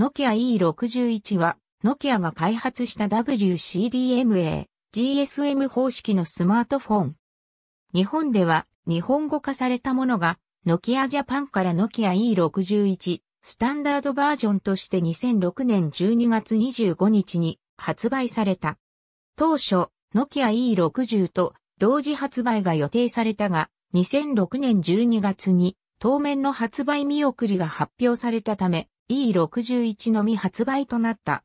ノキア E61 は、ノキアが開発した WCDMA、GSM 方式のスマートフォン。日本では、日本語化されたものが、ノキアジャパンからノキア E61、スタンダードバージョンとして2006年12月25日に発売された。当初、ノキア E60 と同時発売が予定されたが、2006年12月に当面の発売見送りが発表されたため、E61 のみ発売となった。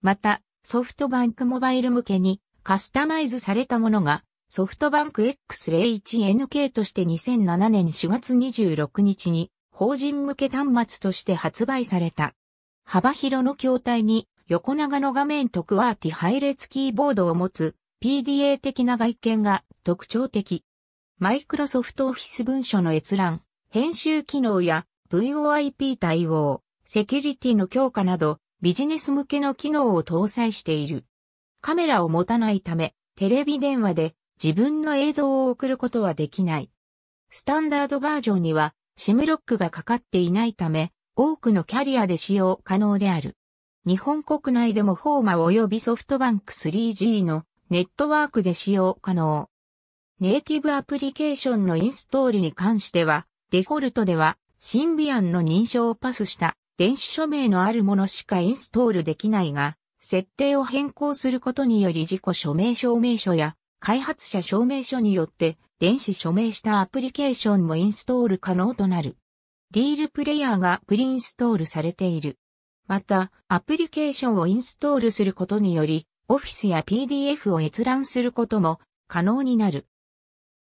また、ソフトバンクモバイル向けにカスタマイズされたものがソフトバンク X01NK として2007年4月26日に法人向け端末として発売された。幅広の筐体に横長の画面とクワーティ配列キーボードを持つ PDA 的な外見が特徴的。マイクロソフトオフィス文書の閲覧、編集機能や VoIP 対応、セキュリティの強化など、ビジネス向けの機能を搭載している。カメラを持たないため、テレビ電話で自分の映像を送ることはできない。スタンダードバージョンには、シムロックがかかっていないため、多くのキャリアで使用可能である。日本国内でもフォーマ及びソフトバンク 3G のネットワークで使用可能。ネイティブアプリケーションのインストールに関しては、デフォルトでは、シンビアンの認証をパスした電子署名のあるものしかインストールできないが、設定を変更することにより自己署名証明書や開発者証明書によって電子署名したアプリケーションもインストール可能となる。リールプレイヤーがプリインストールされている。また、アプリケーションをインストールすることにより、オフィスや PDF を閲覧することも可能になる。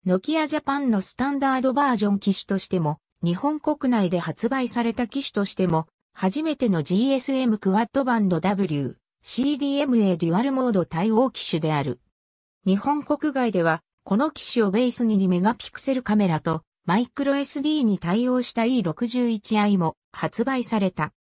ノキアジャパンのスタンダードバージョン機種としても、日本国内で発売された機種としても、初めての GSM クワッドバンド W、CDMA デュアルモード対応機種である。日本国外では、この機種をベースに2メガピクセルカメラと、マイクロ SD に対応した E61i も発売された。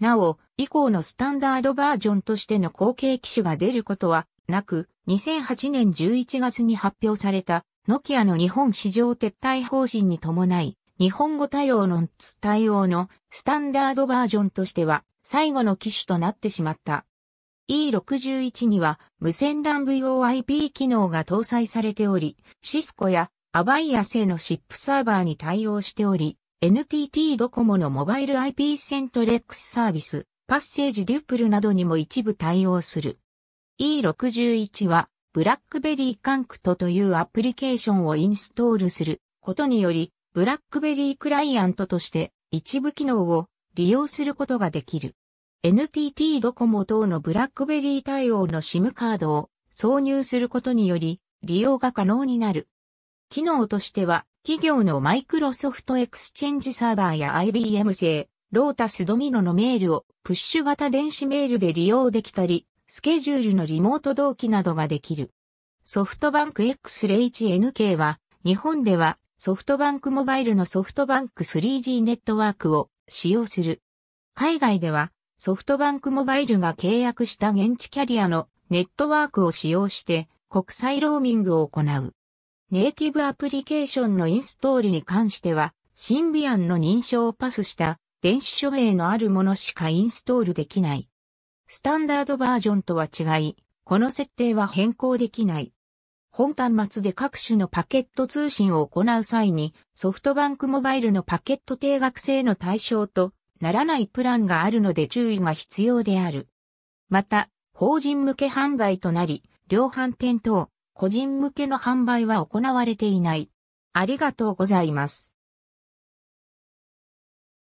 なお、以降のスタンダードバージョンとしての後継機種が出ることはなく、2008年11月に発表された、ノキアの日本市場撤退方針に伴い、日本語対応のツ対応のスタンダードバージョンとしては最後の機種となってしまった。E61 には無線 LAN VoIP 機能が搭載されており、シスコやアバイア製のシップサーバーに対応しており、NTT ドコモのモバイル IP セントレックスサービス、パッセージデュプルなどにも一部対応する。E61 は、ブラックベリーカンクトというアプリケーションをインストールすることにより、ブラックベリークライアントとして一部機能を利用することができる。NTT ドコモ等のブラックベリー対応の SIM カードを挿入することにより利用が可能になる。機能としては企業のマイクロソフトエクスチェンジサーバーや IBM 製、ロータスドミノのメールをプッシュ型電子メールで利用できたり、スケジュールのリモート同期などができる。ソフトバンク X01NK は日本ではソフトバンクモバイルのソフトバンク 3G ネットワークを使用する。海外ではソフトバンクモバイルが契約した現地キャリアのネットワークを使用して国際ローミングを行う。ネイティブアプリケーションのインストールに関しては、シンビアンの認証をパスした電子署名のあるものしかインストールできない。スタンダードバージョンとは違い、この設定は変更できない。本端末で各種のパケット通信を行う際に、ソフトバンクモバイルのパケット定額制の対象とならないプランがあるので注意が必要である。また、法人向け販売となり、量販店等、個人向けの販売は行われていない。ありがとうございます。